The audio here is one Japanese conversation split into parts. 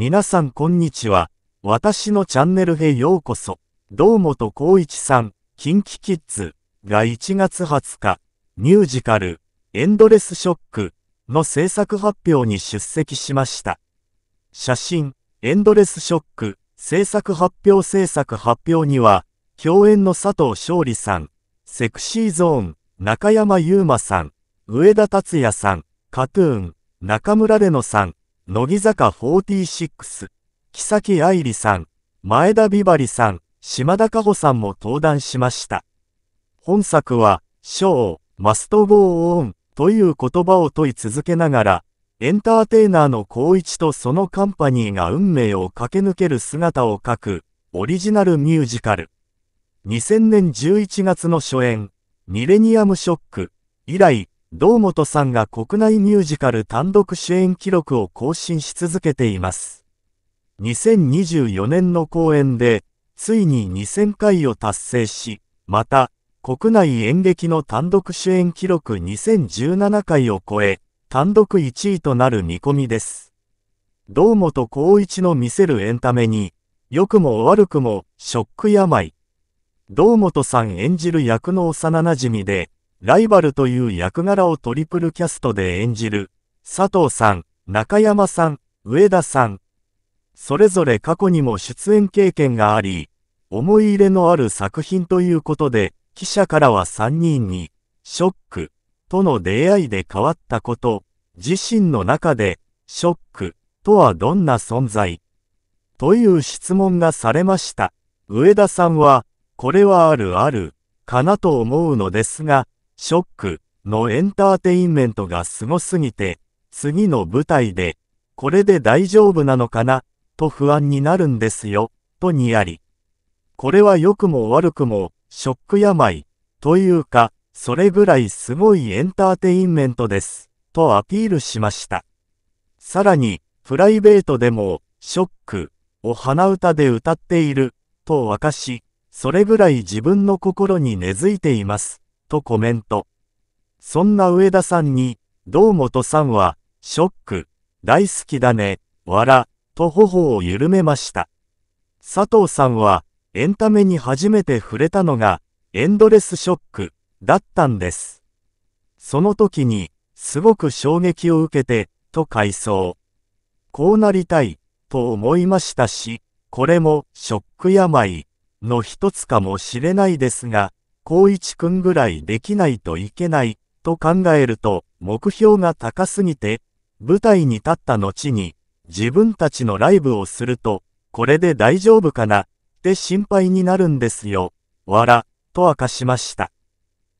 皆さんこんにちは。私のチャンネルへようこそ。堂本光一さん、キンキキッズが1月20日、ミュージカル、エンドレスショックの制作発表に出席しました。写真、エンドレスショック、制作発表制作発表には、共演の佐藤勝利さん、セクシーゾーン、中山優馬さん、上田達也さん、カトゥーン、中村玲乃さん、乃木坂46、木崎愛理さん、前田美波里さん、島田加穂さんも登壇しました。本作は、ショー、マストゴーオンという言葉を問い続けながら、エンターテイナーの光一とそのカンパニーが運命を駆け抜ける姿を描く、オリジナルミュージカル。2000年11月の初演、ミレニアムショック以来、堂本さんが国内ミュージカル単独主演記録を更新し続けています。2024年の公演で、ついに2000回を達成し、また、国内演劇の単独主演記録2017回を超え、単独1位となる見込みです。堂本光一の見せるエンタメに、良くも悪くも、ショック病。堂本さん演じる役の幼馴染で、ライバルという役柄をトリプルキャストで演じる、佐藤さん、中山さん、上田さん。それぞれ過去にも出演経験があり、思い入れのある作品ということで、記者からは3人に、ショック、との出会いで変わったこと、自身の中で、ショック、とはどんな存在という質問がされました。上田さんは、これはあるある、かなと思うのですが、ショックのエンターテインメントがすごすぎて、次の舞台で、これで大丈夫なのかな、と不安になるんですよ、とにやり。これは良くも悪くも、ショック病、というか、それぐらいすごいエンターテインメントです、とアピールしました。さらに、プライベートでも、ショックを鼻歌で歌っている、と明かし、それぐらい自分の心に根付いています。とコメント。そんな上田さんに、堂本さんは、ショック、大好きだね、わら、と頬を緩めました。佐藤さんは、エンタメに初めて触れたのが、エンドレスショック、だったんです。その時に、すごく衝撃を受けて、と回想。こうなりたい、と思いましたし、これも、ショック病、の一つかもしれないですが、光一くんぐらいできないといけない、と考えると、目標が高すぎて、舞台に立った後に、自分たちのライブをすると、これで大丈夫かな、って心配になるんですよ。わら、と明かしました。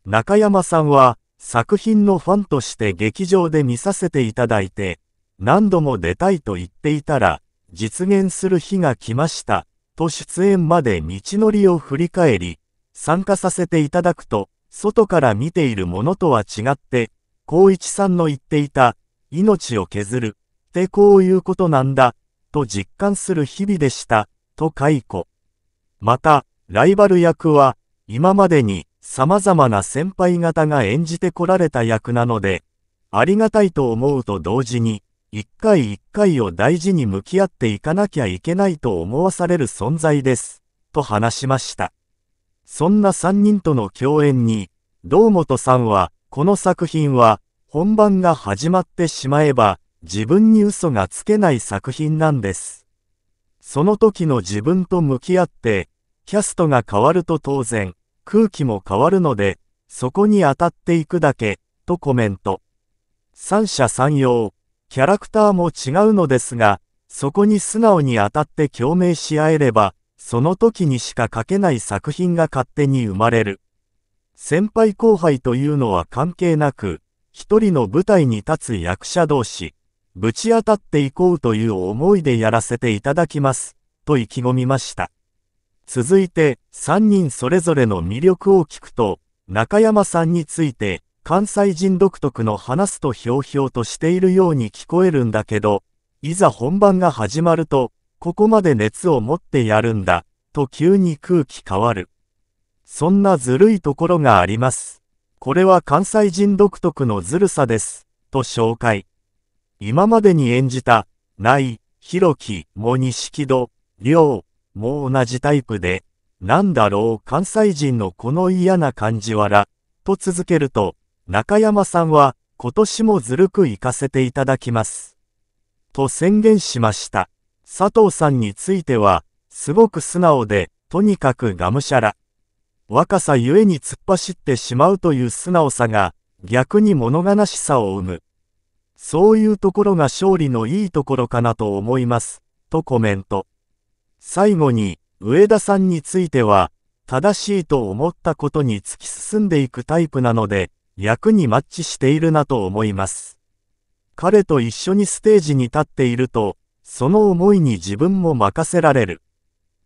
中山さんは、作品のファンとして劇場で見させていただいて、何度も出たいと言っていたら、実現する日が来ました、と出演まで道のりを振り返り、参加させていただくと、外から見ているものとは違って、孝一さんの言っていた、命を削る、ってこういうことなんだ、と実感する日々でした、と解雇。また、ライバル役は、今までに様々な先輩方が演じてこられた役なので、ありがたいと思うと同時に、一回一回を大事に向き合っていかなきゃいけないと思わされる存在です、と話しました。そんな3人との共演に、堂本さんは、この作品は、本番が始まってしまえば、自分に嘘がつけない作品なんです。その時の自分と向き合って、キャストが変わると当然、空気も変わるので、そこに当たっていくだけ、とコメント。三者三様、キャラクターも違うのですが、そこに素直に当たって共鳴し合えれば、その時にしか書けない作品が勝手に生まれる。先輩後輩というのは関係なく、一人の舞台に立つ役者同士、ぶち当たっていこうという思いでやらせていただきます、と意気込みました。続いて、3人それぞれの魅力を聞くと、中山さんについて、関西人独特の話すとひょうひょうとしているように聞こえるんだけど、いざ本番が始まると、ここまで熱を持ってやるんだ、と急に空気変わる。そんなずるいところがあります。これは関西人独特のずるさです、と紹介。今までに演じた、ない、ひろき、も錦戸、りょう、も同じタイプで、なんだろう関西人のこの嫌な感じわら、と続けると、中山さんは、今年もずるく行かせていただきます。と宣言しました。佐藤さんについては、すごく素直で、とにかくがむしゃら。若さゆえに突っ走ってしまうという素直さが、逆に物悲しさを生む。そういうところが勝利のいいところかなと思います、とコメント。最後に、上田さんについては、正しいと思ったことに突き進んでいくタイプなので、役にマッチしているなと思います。彼と一緒にステージに立っていると、その思いに自分も任せられる。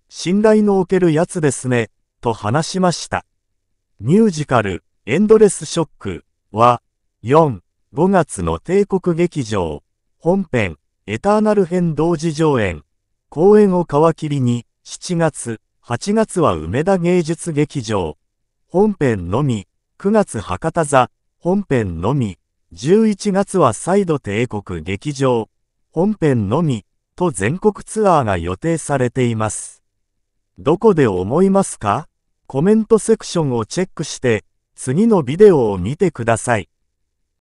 信頼のおけるやつですね、と話しました。ミュージカル、エンドレスショックは、4、5月の帝国劇場、本編、エターナル編同時上演、公演を皮切りに、7月、8月は梅田芸術劇場、本編のみ、9月博多座、本編のみ、11月は再度帝国劇場、本編のみ、と全国ツアーが予定されています。どこで思いますかコメントセクションをチェックして、次のビデオを見てください。